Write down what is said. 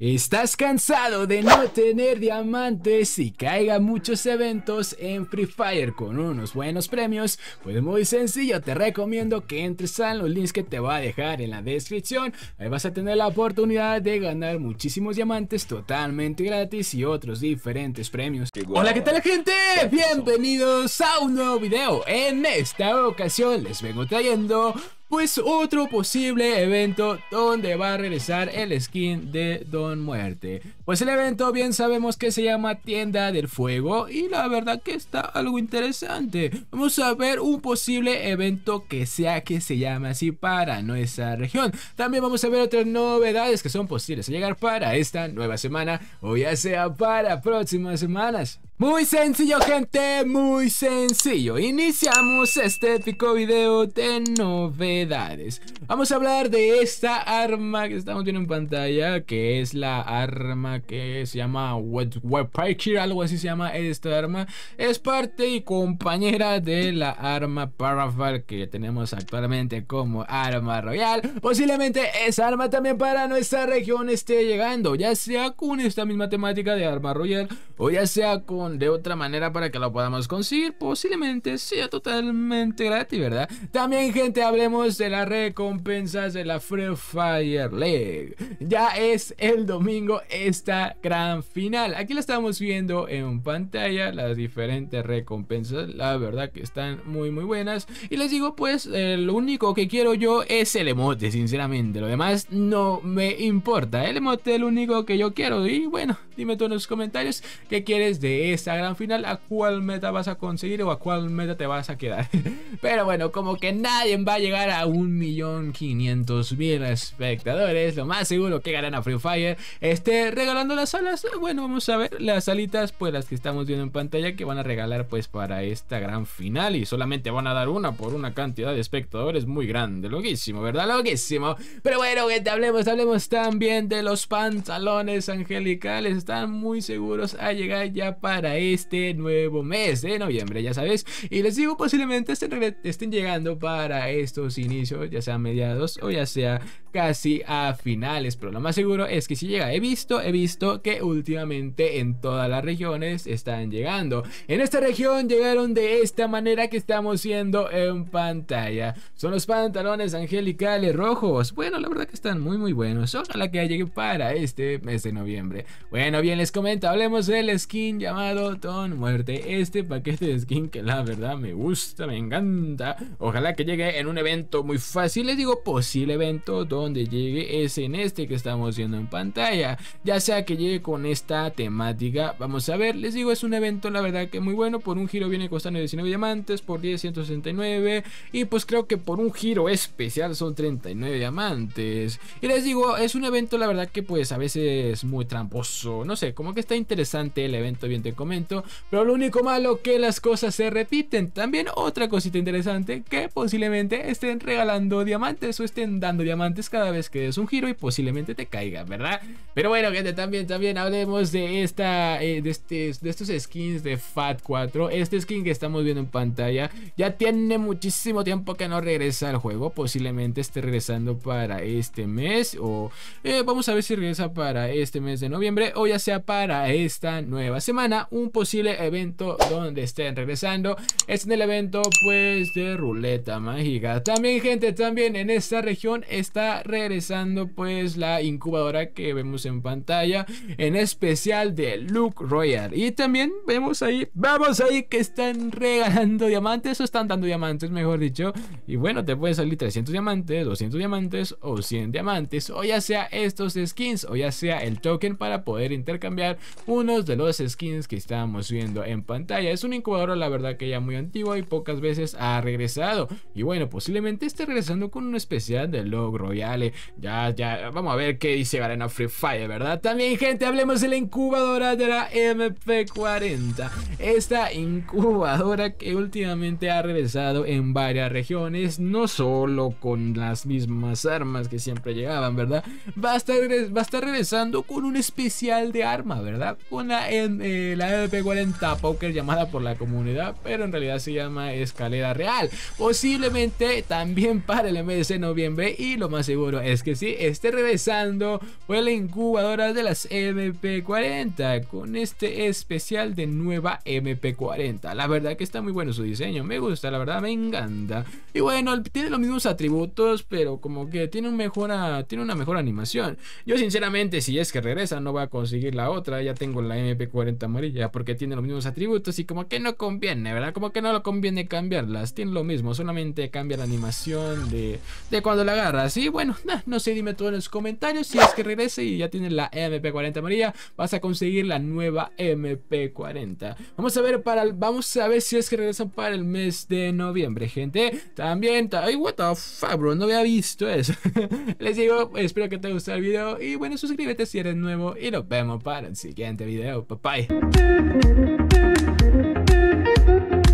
¿Estás cansado de no tener diamantes y caiga muchos eventos en Free Fire con unos buenos premios? Pues muy sencillo, te recomiendo que entres a los links que te va a dejar en la descripción. Ahí vas a tener la oportunidad de ganar muchísimos diamantes totalmente gratis y otros diferentes premios. Hola, ¿qué tal gente? Bienvenidos a un nuevo video. En esta ocasión les vengo trayendo pues otro posible evento donde va a regresar el skin de Don Muerte. Pues el evento bien sabemos que se llama Tienda del Fuego y la verdad que está algo interesante. Vamos a ver un posible evento que sea que se llame así para nuestra región. También vamos a ver otras novedades que son posibles a llegar para esta nueva semana o ya sea para próximas semanas. Muy sencillo gente, muy sencillo Iniciamos este épico video de novedades Vamos a hablar de esta arma que estamos viendo en pantalla Que es la arma que se llama Webpacker, algo así se llama esta arma Es parte y compañera de la arma Parafar que tenemos actualmente como arma royal Posiblemente esa arma también para nuestra región esté llegando Ya sea con esta misma temática de arma royal O ya sea con de otra manera para que lo podamos conseguir, posiblemente sea totalmente gratis, ¿verdad? También, gente, hablemos de las recompensas de la Free Fire League. Ya es el domingo esta gran final. Aquí la estamos viendo en pantalla, las diferentes recompensas, la verdad que están muy, muy buenas. Y les digo, pues, el lo único que quiero yo es el emote, sinceramente. Lo demás no me importa. El emote es lo único que yo quiero. Y bueno, dime tú en los comentarios qué quieres de eso esta gran final, a cuál meta vas a conseguir o a cuál meta te vas a quedar. Pero bueno, como que nadie va a llegar a un millón quinientos mil espectadores, lo más seguro que ganan a Free Fire. Este, regalando las alas, eh, bueno, vamos a ver las alitas pues las que estamos viendo en pantalla, que van a regalar pues para esta gran final y solamente van a dar una por una cantidad de espectadores muy grande, loquísimo, ¿verdad? Loquísimo. Pero bueno, que te hablemos, hablemos también de los pantalones angelicales, están muy seguros a llegar ya para este nuevo mes de noviembre, ya sabes. Y les digo, posiblemente estén, llegando para estos inicios, ya sea mediados o ya sea casi a finales. Pero lo más seguro es que si llega, he visto, he visto que últimamente en todas las regiones están llegando. En esta región llegaron de esta manera que estamos viendo en pantalla. Son los pantalones angelicales rojos. Bueno, la verdad que están muy muy buenos. la que llegué para este mes de noviembre. Bueno, bien, les comento, hablemos del skin llamado Don muerte este paquete de skin que la verdad me gusta, me encanta. Ojalá que llegue en un evento muy fácil, les digo posible evento donde llegue es en este que estamos viendo en pantalla. Ya sea que llegue con esta temática, vamos a ver, les digo es un evento la verdad que muy bueno, por un giro viene costando 19 diamantes, por 10 169 y pues creo que por un giro especial son 39 diamantes. Y les digo, es un evento la verdad que pues a veces muy tramposo, no sé, como que está interesante el evento bien comento. Pero lo único malo que las cosas se repiten. También otra cosita interesante que posiblemente estén regalando diamantes o estén dando diamantes cada vez que des un giro y posiblemente te caiga, ¿verdad? Pero bueno, gente, también, también hablemos de esta, eh, de, este, de estos skins de Fat 4. Este skin que estamos viendo en pantalla ya tiene muchísimo tiempo que no regresa al juego. Posiblemente esté regresando para este mes o eh, vamos a ver si regresa para este mes de noviembre o ya sea para esta nueva semana un posible evento donde estén regresando. Es en el evento pues de ruleta mágica. También gente, también en esta región está regresando pues la incubadora que vemos en pantalla. En especial de Luke Royal. Y también vemos ahí, vamos ahí que están regalando diamantes o están dando diamantes mejor dicho. Y bueno, te pueden salir 300 diamantes, 200 diamantes o 100 diamantes. O ya sea estos skins o ya sea el token para poder intercambiar unos de los skins que estábamos viendo en pantalla. Es una incubadora la verdad que ya muy antigua y pocas veces ha regresado. Y bueno, posiblemente esté regresando con un especial de Log Royale. Ya, ya, vamos a ver qué dice Arena Free Fire, ¿verdad? También, gente, hablemos de la incubadora de la MP40. Esta incubadora que últimamente ha regresado en varias regiones, no solo con las mismas armas que siempre llegaban, ¿verdad? Va a estar, va a estar regresando con un especial de arma, ¿verdad? Con la eh, MP40 Poker llamada por la comunidad, pero en realidad se llama escalera real. Posiblemente también para el mes noviembre y lo más seguro es que sí, esté regresando fue pues, la incubadora de las MP40 con este especial de nueva MP40. La verdad que está muy bueno su diseño, me gusta, la verdad me encanta. Y bueno, tiene los mismos atributos, pero como que tiene, un mejor, tiene una mejor animación. Yo sinceramente, si es que regresa, no va a conseguir la otra, ya tengo la MP40 amarilla ya porque tiene los mismos atributos y como que no conviene, ¿verdad? Como que no lo conviene cambiarlas, tiene lo mismo, solamente cambia la animación de, de cuando la agarras. Y bueno, no sé, dime todo en los comentarios si es que regresa y ya tiene la MP40 María vas a conseguir la nueva MP40. Vamos a ver para vamos a ver si es que regresa para el mes de noviembre, gente. También, ay, what the fuck, bro, no había visto eso. Les digo, espero que te haya gustado el video y bueno, suscríbete si eres nuevo y nos vemos para el siguiente video. Bye bye. Thank you.